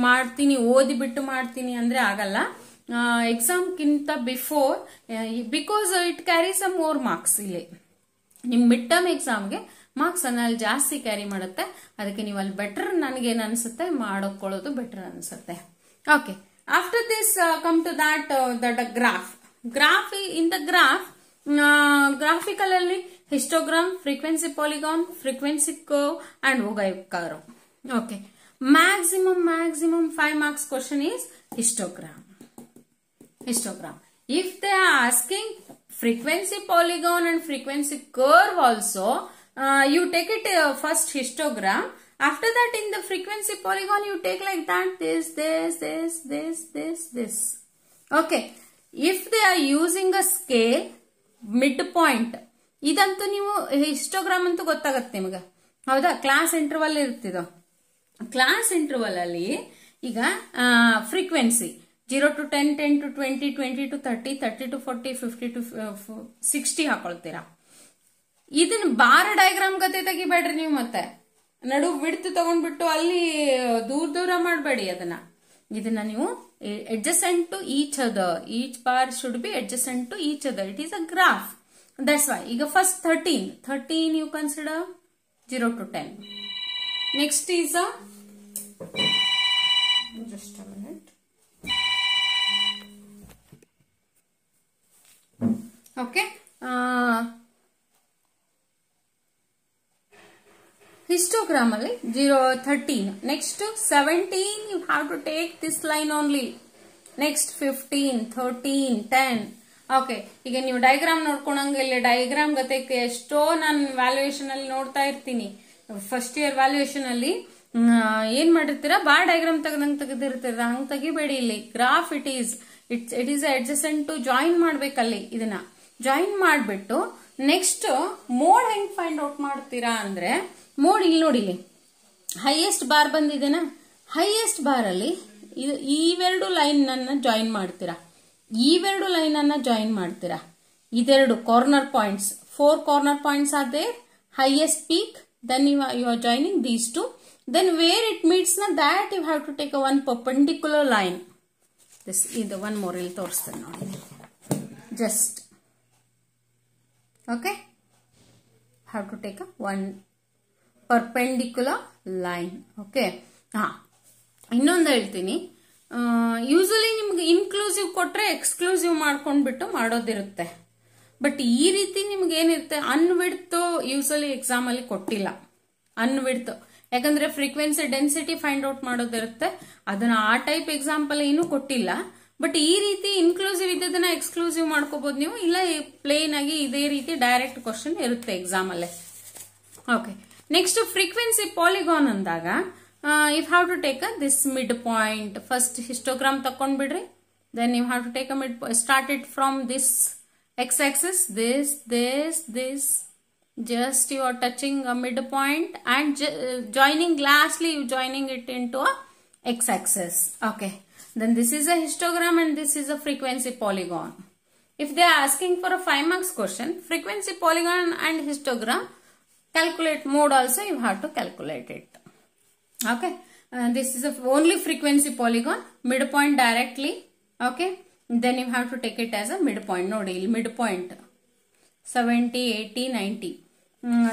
ಮಾಡ್ತೀನಿ ಓದಿ ಬಿಟ್ಟು ಮಾಡ್ತೀನಿ ಅಂದ್ರೆ ಆಗಲ್ಲ ಎಕ್ಸಾಮ್ಗಿಂತ before because it carry some more marks ಇಲ್ಲಿ ನಿಮ್ಮ ಮಿಡ್ ಟರ್ಮ್ ಎಕ್ಸಾಮ್ಗೆ ಮಾರ್ಕ್ಸ್ ಅನ್ನ ಅಲ್ಲಿ ಜಾಸ್ತಿ ಕ್ಯಾರಿ ಮಾಡುತ್ತೆ ಅದಕ್ಕೆ ನೀವು ಅಲ್ಲಿ ಬೆಟರ್ ನನಗೇನು ಅನಿಸುತ್ತೆ ಮಾಡಿಕೊಳ್ಳೋದು ಬೆಟರ್ ಅನ್ಸುತ್ತೆ okay after this come to that that graph graph in the graph graphical ಅಲ್ಲಿ histogram, frequency polygon, frequency curve and ogive curve. Okay. Maximum, maximum 5 marks question is histogram. Histogram. If they are asking frequency polygon and frequency curve also, uh, you take it uh, first histogram. After that in the frequency polygon you take like that this, this, this, this, this, this. Okay. If they are using a scale midpoint ಇದಂತೂ ನೀವು histogram ಅಂತೂ ಗೊತ್ತಾಗತ್ತೆ ನಿಮ್ಗೆ ಹೌದಾ class interval ಇದು class interval ಅಲ್ಲಿ ಈಗ frequency zero to ten ten to twenty twenty to thirty thirty to forty fifty to sixty ಹಾಕೊಳ್ತೀರಾ ಇದನ್ನ ಬಾರ ಡಯಾಗ್ರಾಮ್ ಗತೆ ತೆಗಿಬೇಡ್ರಿ ನೀವು ಮತ್ತೆ ನಡು ಬಿಡ್ತು ತಗೊಂಡ್ಬಿಟ್ಟು ಅಲ್ಲಿ ದೂರ ದೂರ ಮಾಡಬೇಡಿ ಅದನ್ನ ಇದನ್ನ ನೀವು adjacent to each other each bar should be adjacent to each other it is a graph That's why. You first 13. 13 you consider 0 to 10. Next is a... Just a minute. Okay. Uh, histogram only 0 13 next to 17 you have to take this line only next 15 13 10 okay ಈಗ ನೀವು diagram ನೋಡ್ಕೊಂಡಂಗೆ ಇಲ್ಲಿ diagram ಗತೆ ಎಷ್ಟೋ ನಾನು valuation ಅಲ್ಲಿ ನೋಡ್ತಾ ಇರ್ತೀನಿ first year valuation ಅಲ್ಲಿ ಏನ್ ಮಾಡಿರ್ತೀರಾ ಬಾ ಡೈಗ್ರಾಮ್ ತೆಗೆದಂಗ್ ತೆಗೆದಿರ್ತೀರ ಹಂಗ್ ತೆಗಿಬೇಡಿ ಇಲ್ಲಿ graph it is it's it is adjacent to join ಮಾಡ್ಬೇಕಲ್ಲಿ ಇದನ್ನ ಜಾಯಿನ್ ಮಾಡ್ಬಿಟ್ಟು ನೆಕ್ಸ್ಟ್ ಮೋಡ್ ಹೆಂಗ್ ಫೈಂಡ್ ಔಟ್ ಮಾಡ್ತೀರಾ ಅಂದ್ರೆ ಮೋಡ್ ಇಲ್ಲಿ ನೋಡಿ ಇಲ್ಲಿ ಹೈಯೆಸ್ಟ್ ಬಾರ್ ಬಂದಿದೆನಾ ಹೈಯೆಸ್ಟ್ ಬಾರ್ ಅಲ್ಲಿ ಇವೆರಡು ಲೈನ್ ನನ್ನ ಜಾಯಿನ್ ಮಾಡ್ತೀರಾ ಇವೆರಡು ಅನ್ನ ಜಾಯಿನ್ ಮಾಡ್ತೀರಾ ಇದೆರಡು corner points four corner points ಆದ್ರೆ highest peak then you you are joining these two then where it meets ನ that you have to take a one perpendicular line this ಇದು one more ಇಲ್ಲಿ ತೋರಿಸ್ತೇನೆ ನೋಡಿ just okay have to take a one perpendicular line okay ಹಾ ಇನ್ನೊಂದು ಹೇಳ್ತೀನಿ use exclusive ಕೊಟ್ರೆ exclusive ಮಾಡ್ಕೊಂಡ್ಬಿಟ್ಟು ಮಾಡೋದಿರುತ್ತೆ ಬಟ್ ಈ ರೀತಿ ನಿಮ್ಗೆ ಏನಿರುತ್ತೆ ಅನ್ವಿಡ್ತು ಯೂಸಲಿ ಎಕ್ಸಾಮ್ ಅಲ್ಲಿ ಕೊಟ್ಟಿಲ್ಲ ಅನ್ವಿಡ್ತು ಯಾಕಂದ್ರೆ ಫ್ರೀಕ್ವೆನ್ಸಿ ಡೆನ್ಸಿಟಿ ಫೈಂಡ್ ಔಟ್ ಮಾಡೋದಿರುತ್ತೆ ಅದನ್ನ ಆ ಟೈಪ್ ಎಕ್ಸಾಂಪಲ್ ಏನು ಕೊಟ್ಟಿಲ್ಲ ಬಟ್ ಈ ರೀತಿ ಇನ್ಕ್ಲೂಸಿವ್ ಇದ್ದದನ್ನ ಎಕ್ಸ್ಕ್ಲೂಸಿವ್ ಮಾಡ್ಕೋಬಹುದು ನೀವು ಇಲ್ಲ ಪ್ಲೇನ್ ಆಗಿ ಇದೇ ರೀತಿ ಡೈರೆಕ್ಟ್ ಕ್ವಶನ್ ಇರುತ್ತೆ ಎಕ್ಸಾಮ್ ಅಲ್ಲೇ ಓಕೆ ನೆಕ್ಸ್ಟ್ ಫ್ರೀಕ್ವೆನ್ಸಿ ಪಾಲಿಗಾನ್ ಅಂದಾಗ if have to take this mid point first histogram ತಕೊಂಡ್ಬಿಡ್ರಿ then you have to take a mid start it from this x-axis this this this just you are touching a midpoint and uh, joining lastly you joining it into a x-axis okay then this is a histogram and this is a frequency polygon if they are asking for a 5 marks question frequency polygon and histogram calculate mode also you have to calculate it okay uh, this is a only frequency polygon midpoint directly okay then you have to take it as a mid point ನೋಡಿ ಇಲ್ಲಿ point seventy 80 ninety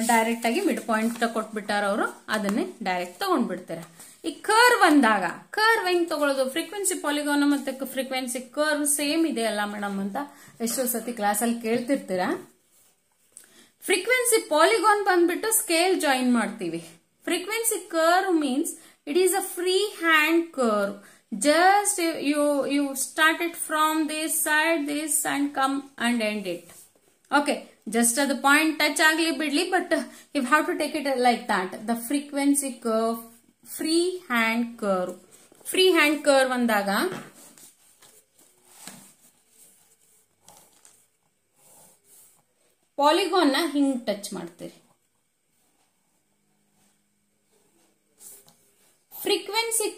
direct ಆಗಿ mid point ಕೊಟ್ಬಿಟ್ಟಾರ ಅವರು ಅದನ್ನೇ direct ತಗೊಂಡ್ಬಿಡ್ತಾರೆ ಈ curve ಅಂದಾಗ curve ಹೆಂಗ್ ತಗೊಳ್ಳೋದು ಫ್ರೀಕ್ವೆನ್ಸಿ ಪಾಲಿಗೋನ ಮತ್ತೆ ಫ್ರೀಕ್ವೆನ್ಸಿ ಕರ್ವ್ ಸೇಮ್ ಇದೆ ಅಲ್ಲ ಮೇಡಮ್ ಅಂತ ಎಷ್ಟೋ ಸತಿ ಕ್ಲಾಸ್ ಅಲ್ಲಿ ಕೇಳ್ತಿರ್ತೀರಾ ಫ್ರೀಕ್ವೆನ್ಸಿ ಪಾಲಿಗೋನ್ ಬಂದ್ಬಿಟ್ಟು ಸ್ಕೇಲ್ ಜಾಯಿನ್ ಮಾಡ್ತೀವಿ frequency curve means it is a free hand curve just you you start it from this side this and come and end it okay just at the point touch agli bitly, but you have to take it like that the frequency curve free hand curve free hand curve polygon na hing touch ಮಾಡ್ತೀರಿ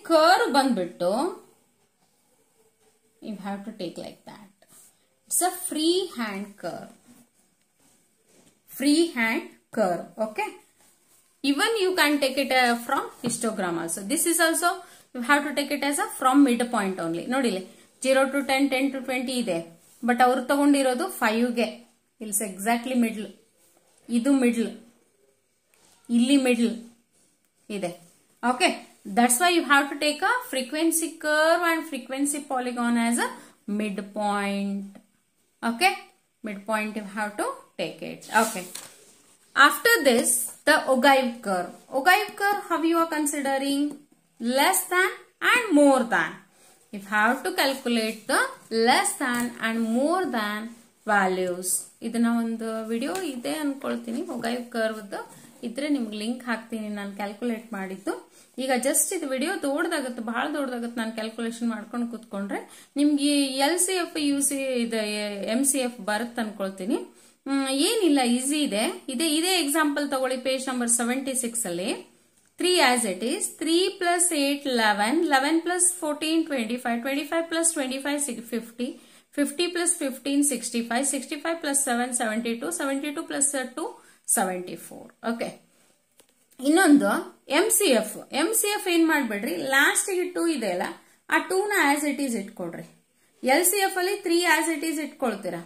curve ಬಂದ್ಬಿಟ್ಟು you have to take like that it's a free hand curve free hand curve okay even you can take it from histogram also this is also you have to take it as a from mid point only ನೋಡಿಲಿ zero to ten ten to twenty ಇದೆ but ಅವ್ರು ತಗೊಂಡಿರೋದು ಫೈವ್ಗೆ ಇಲ್ಸ್ exactly middle ಇದು middle ಇಲ್ಲಿ middle ಇದೆ okay That's why you have to take a frequency curve and frequency polygon as a midpoint. Okay. Midpoint you have to take it. Okay. After this, the ogive curve. Ogive curve, how you are considering less than and more than. You have to calculate the less than and more than values ಇದನ್ನ video video ಇದೆ ಅನ್ಕೊಳ್ತೀನಿ ಮೊಗೈವ್ ಕರ್ವ್ದು ಇದ್ರೆ ನಿಮ್ಗೆ link ಹಾಕ್ತೀನಿ ನಾನು calculate ಮಾಡಿದ್ದು ಈಗ just ಇದು ವಿಡಿಯೋ ದೊಡ್ಡದಾಗತ್ತೆ ಬಹಳ ದೊಡ್ಡದಾಗತ್ತೆ ನಾನು ಕ್ಯಾಲ್ಕುಲೇಷನ್ ಮಾಡ್ಕೊಂಡು ಕುತ್ಕೊಂಡ್ರೆ ನಿಮ್ಗೆ L C F you see ಇದು ಎಂ ಸಿ ಎಫ್ ಬರುತ್ತೆ ಅನ್ಕೊಳ್ತೀನಿ ಏನಿಲ್ಲ ಈಸಿ ಇದೆ ಇದೇ ಇದೇ ಎಕ್ಸಾಂಪಲ್ ತಗೊಳ್ಳಿ ಪೇಜ್ ನಂಬರ್ ಸೆವೆಂಟಿ ಸಿಕ್ಸ್ ಅಲ್ಲಿ three as it is three plus eight eleven eleven plus fourteen twenty five twenty five plus twenty five ಸಿಕ್ fifty fifty plus fifteen sixty five sixty five plus seven seventy two seventy two plus two seventy four okay ಇನ್ನೊಂದು M C F M C F ಏನ್ ಮಾಡ್ಬೇಡ್ರಿ ಲಾಸ್ಟಿಗೆ two ಇದೆ ಅಲ್ಲ ಆ ಟೂನ as it is ಇಟ್ಕೊಡ್ರಿ ಎಲ್ ಸಿ ಎಫ್ ಅಲ್ಲಿ ತ್ರೀ ಆಸ್ ಇಟ್ ಈಸ್ ಇಟ್ಕೊಳ್ತೀರಾ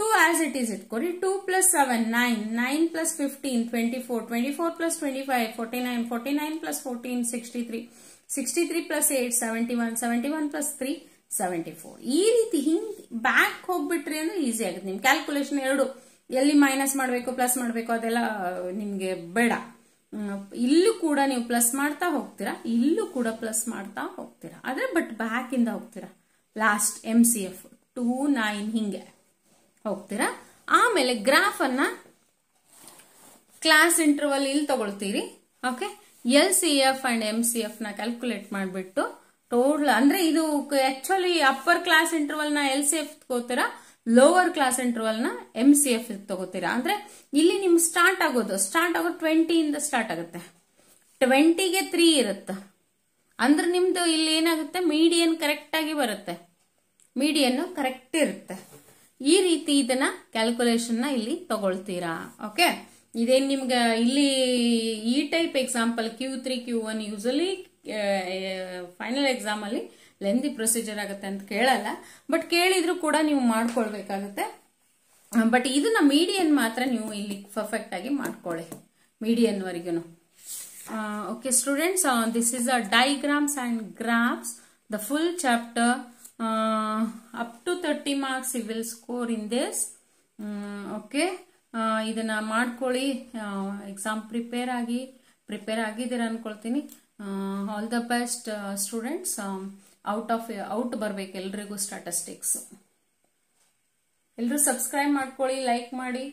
ಟೂ ಆಸ್ ಇಟ್ ಈಸ್ ಇಟ್ಕೊಡ್ರಿ two plus seven nine nine plus fifteen twenty four twenty four plus twenty five forty nine forty nine plus fourteen sixty three sixty three plus eight seventy one seventy one plus three seventy four ಈ ರೀತಿ ಹಿಂಗ್ back ಹೋಗ್ಬಿಟ್ರಿ ಅಂದ್ರೆ easy ಆಗುತ್ತೆ ನಿಮ್ calculation ಎರಡು ಎಲ್ಲಿ minus ಮಾಡಬೇಕು plus ಮಾಡಬೇಕು ಅದೆಲ್ಲ ನಿಮ್ಗೆ ಬೇಡ ಇಲ್ಲೂ ಕೂಡ ನೀವು ಪ್ಲಸ್ ಮಾಡ್ತಾ ಹೋಗ್ತೀರಾ ಇಲ್ಲೂ ಕೂಡ ಪ್ಲಸ್ ಮಾಡ್ತಾ ಹೋಗ್ತೀರಾ ಆದ್ರೆ ಬಟ್ ಬ್ಯಾಕ್ ಇಂದ ಹೋಗ್ತೀರಾ last M C F two nine ಹಿಂಗೆ ಹೋಗ್ತೀರಾ ಆಮೇಲೆ ಗ್ರಾಫ್ ಅನ್ನ ಕ್ಲಾಸ್ ಇಂಟರ್ವಲ್ ಇಲ್ಲಿ ತಗೊಳ್ತೀರಿ okay L C F and M C F ನ ಕ್ಯಾಲ್ಕುಲೇಟ್ ಮಾಡಿಬಿಟ್ಟು ಟೋಟಲ್ ಅಂದ್ರೆ ಇದು ಆಕ್ಚುಲಿ ಅಪ್ಪರ್ ಕ್ಲಾಸ್ ಇಂಟರ್ವಲ್ ನ ಎಲ್ ಸಿ ಎಫ್ ತಗೋತೀರಾ ಲೋವರ್ ಕ್ಲಾಸ್ ಇಂಟರ್ವಲ್ ನ ಎಂ ಸಿ ಎಫ್ ತಗೋತೀರಾ ಅಂದ್ರೆ ಇಲ್ಲಿ ನಿಮ್ ಸ್ಟಾರ್ಟ್ ಆಗೋದು ಸ್ಟಾರ್ಟ್ ಆಗೋದು ಇಂದ ಸ್ಟಾರ್ಟ್ ಆಗುತ್ತೆ ಟ್ವೆಂಟಿಗೆ ತ್ರೀ ಇರುತ್ತೆ ಅಂದ್ರೆ ನಿಮ್ದು ಇಲ್ಲಿ ಏನಾಗುತ್ತೆ ಮೀಡಿಯನ್ ಕರೆಕ್ಟ್ ಆಗಿ ಬರುತ್ತೆ ಮೀಡಿಯನ್ ಕರೆಕ್ಟ್ ಇರುತ್ತೆ ಈ ರೀತಿ ಇದನ್ನ ಕ್ಯಾಲ್ಕುಲೇಷನ್ ನ ಇಲ್ಲಿ ತಗೊಳ್ತೀರಾ ಓಕೆ ಇದೇನ್ ನಿಮ್ಗೆ ಇಲ್ಲಿ ಈ type example Q three Q one usually final exam ಅಲ್ಲಿ ಲೆಂದಿ ಪ್ರೊಸೀಜರ್ ಆಗುತ್ತೆ ಅಂತ ಕೇಳಲ್ಲ ಬಟ್ ಕೇಳಿದ್ರು ಕೂಡ ನೀವು ಮಾಡ್ಕೊಳ್ಬೇಕಾಗುತ್ತೆ ಬಟ್ ಇದನ್ನ ಮೀಡಿಯನ್ ಮಾತ್ರ ನೀವು ಇಲ್ಲಿ ಪರ್ಫೆಕ್ಟ್ ಆಗಿ ಮಾಡ್ಕೊಳ್ಳಿ ಮೀಡಿಯನ್ ವರೆಗೂ okay students this is a diagrams and graphs the full chapter up to thirty marks you will score in this okay ಇದನ್ನ ಮಾಡ್ಕೊಳ್ಳಿ ಎಕ್ಸಾಮ್ ಪ್ರಿಪೇರ್ ಆಗಿ ಪ್ರಿಪೇರ್ ಆಗಿದ್ದೀರಾ ಅನ್ಕೊಳ್ತೀನಿ all the best students out of out ಬರ್ಬೇಕು ಎಲ್ರಿಗೂ statistics ಎಲ್ಲರೂ subscribe ಮಾಡ್ಕೊಳ್ಳಿ like ಮಾಡಿ